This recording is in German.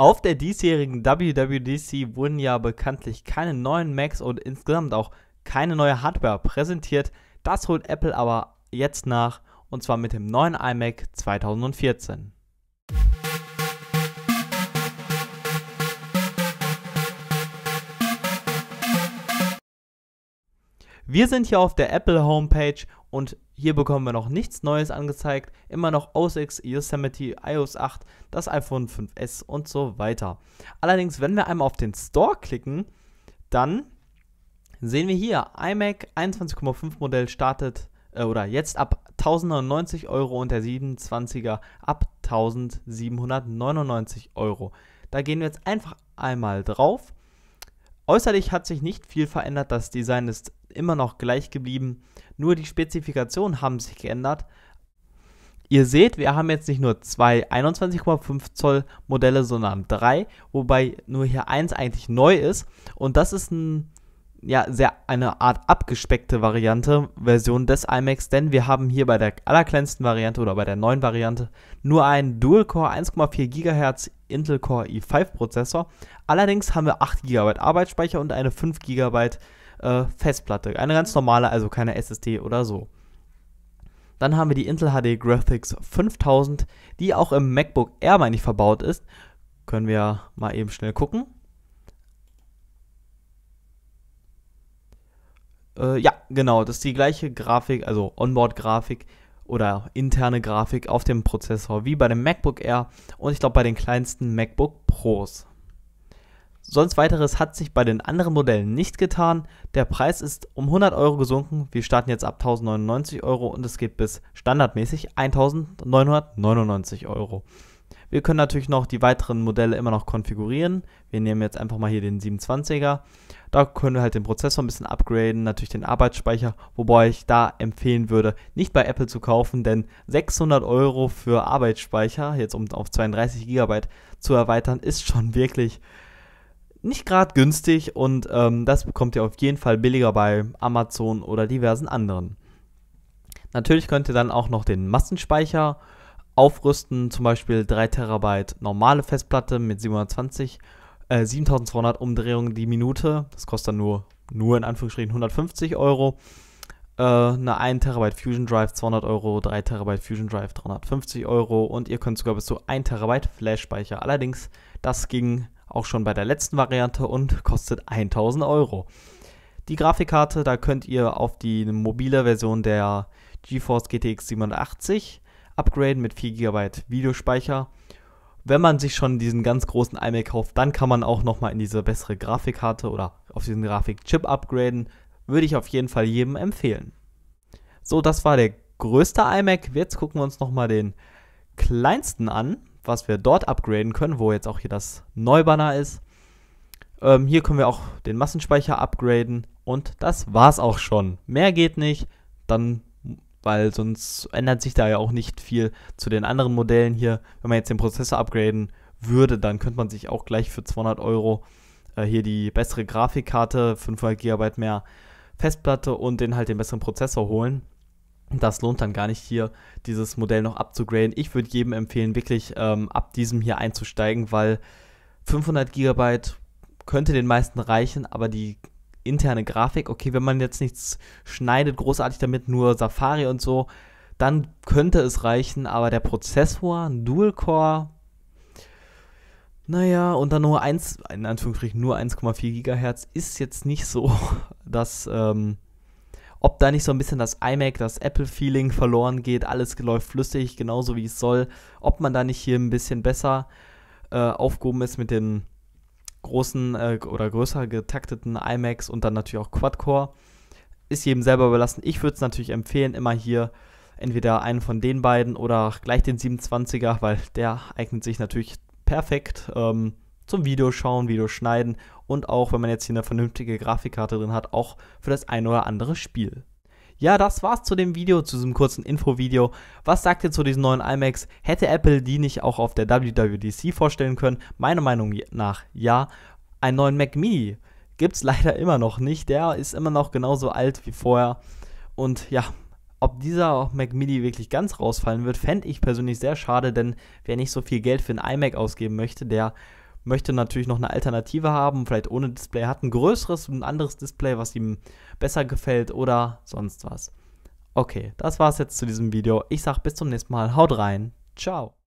Auf der diesjährigen WWDC wurden ja bekanntlich keine neuen Macs und insgesamt auch keine neue Hardware präsentiert. Das holt Apple aber jetzt nach und zwar mit dem neuen iMac 2014. Wir sind hier auf der Apple Homepage und hier bekommen wir noch nichts Neues angezeigt, immer noch OS X, Yosemite, iOS 8, das iPhone 5S und so weiter. Allerdings, wenn wir einmal auf den Store klicken, dann sehen wir hier, iMac 21,5 Modell startet äh, oder jetzt ab 1090 Euro und der 27er ab 1799 Euro. Da gehen wir jetzt einfach einmal drauf Äußerlich hat sich nicht viel verändert, das Design ist immer noch gleich geblieben, nur die Spezifikationen haben sich geändert. Ihr seht, wir haben jetzt nicht nur zwei 21,5 Zoll Modelle, sondern drei, wobei nur hier eins eigentlich neu ist und das ist ein, ja, sehr eine Art abgespeckte Variante, Version des iMacs, denn wir haben hier bei der allerkleinsten Variante oder bei der neuen Variante nur einen Dual-Core 1,4 GHz Intel Core i5 Prozessor. Allerdings haben wir 8 GB Arbeitsspeicher und eine 5 GB äh, Festplatte. Eine ganz normale, also keine SSD oder so. Dann haben wir die Intel HD Graphics 5000, die auch im MacBook Air, meine ich, verbaut ist. Können wir mal eben schnell gucken. Äh, ja, genau, das ist die gleiche Grafik, also Onboard-Grafik oder interne Grafik auf dem Prozessor, wie bei dem MacBook Air und ich glaube bei den kleinsten MacBook Pros. Sonst weiteres hat sich bei den anderen Modellen nicht getan. Der Preis ist um 100 Euro gesunken. Wir starten jetzt ab 1099 Euro und es geht bis standardmäßig 1999 Euro. Wir können natürlich noch die weiteren Modelle immer noch konfigurieren. Wir nehmen jetzt einfach mal hier den 27er. Da können wir halt den Prozessor ein bisschen upgraden, natürlich den Arbeitsspeicher, wobei ich da empfehlen würde, nicht bei Apple zu kaufen, denn 600 Euro für Arbeitsspeicher, jetzt um auf 32 GB zu erweitern, ist schon wirklich nicht gerade günstig und ähm, das bekommt ihr auf jeden Fall billiger bei Amazon oder diversen anderen. Natürlich könnt ihr dann auch noch den Massenspeicher äh, aufrüsten, zum Beispiel 3 Terabyte normale Festplatte mit 720, äh, 7200 Umdrehungen die Minute. Das kostet dann nur, nur in Anführungsstrichen 150 Euro. Äh, eine 1 tb Fusion Drive 200 Euro, 3 tb Fusion Drive 350 Euro und ihr könnt sogar bis zu 1 tb Flash-Speicher. Allerdings, das ging auch schon bei der letzten Variante und kostet 1000 Euro. Die Grafikkarte, da könnt ihr auf die mobile Version der GeForce GTX 780 upgraden mit 4 GB Videospeicher. Wenn man sich schon diesen ganz großen iMac kauft, dann kann man auch nochmal in diese bessere Grafikkarte oder auf diesen Grafikchip upgraden. Würde ich auf jeden Fall jedem empfehlen. So, das war der größte iMac. Jetzt gucken wir uns nochmal den kleinsten an, was wir dort upgraden können, wo jetzt auch hier das Neubanner ist. Ähm, hier können wir auch den Massenspeicher upgraden und das war's auch schon. Mehr geht nicht. Dann weil sonst ändert sich da ja auch nicht viel zu den anderen Modellen hier. Wenn man jetzt den Prozessor upgraden würde, dann könnte man sich auch gleich für 200 Euro äh, hier die bessere Grafikkarte, 500 GB mehr Festplatte und den halt den besseren Prozessor holen. Das lohnt dann gar nicht hier, dieses Modell noch abzugraden. Ich würde jedem empfehlen, wirklich ähm, ab diesem hier einzusteigen, weil 500 GB könnte den meisten reichen, aber die interne Grafik. Okay, wenn man jetzt nichts schneidet, großartig damit, nur Safari und so, dann könnte es reichen, aber der Prozessor, ein Dual-Core, naja, und dann nur 1, in Anführungsstrichen nur 1,4 GHz ist jetzt nicht so, dass, ähm, ob da nicht so ein bisschen das iMac, das Apple-Feeling verloren geht, alles läuft flüssig, genauso wie es soll, ob man da nicht hier ein bisschen besser äh, aufgehoben ist mit den großen äh, oder größer getakteten iMacs und dann natürlich auch Quad-Core. Ist jedem selber überlassen. Ich würde es natürlich empfehlen, immer hier entweder einen von den beiden oder gleich den 27er, weil der eignet sich natürlich perfekt ähm, zum Videoschauen, Videoschneiden und auch, wenn man jetzt hier eine vernünftige Grafikkarte drin hat, auch für das ein oder andere Spiel. Ja, das war's zu dem Video, zu diesem kurzen Infovideo. Was sagt ihr zu diesen neuen iMacs? Hätte Apple die nicht auch auf der WWDC vorstellen können? Meiner Meinung nach ja. Einen neuen Mac Mini gibt's leider immer noch nicht. Der ist immer noch genauso alt wie vorher. Und ja, ob dieser Mac Mini wirklich ganz rausfallen wird, fände ich persönlich sehr schade, denn wer nicht so viel Geld für einen iMac ausgeben möchte, der möchte natürlich noch eine Alternative haben, vielleicht ohne Display hat, ein größeres, ein anderes Display, was ihm besser gefällt oder sonst was. Okay, das war's jetzt zu diesem Video. Ich sag bis zum nächsten Mal. Haut rein. Ciao.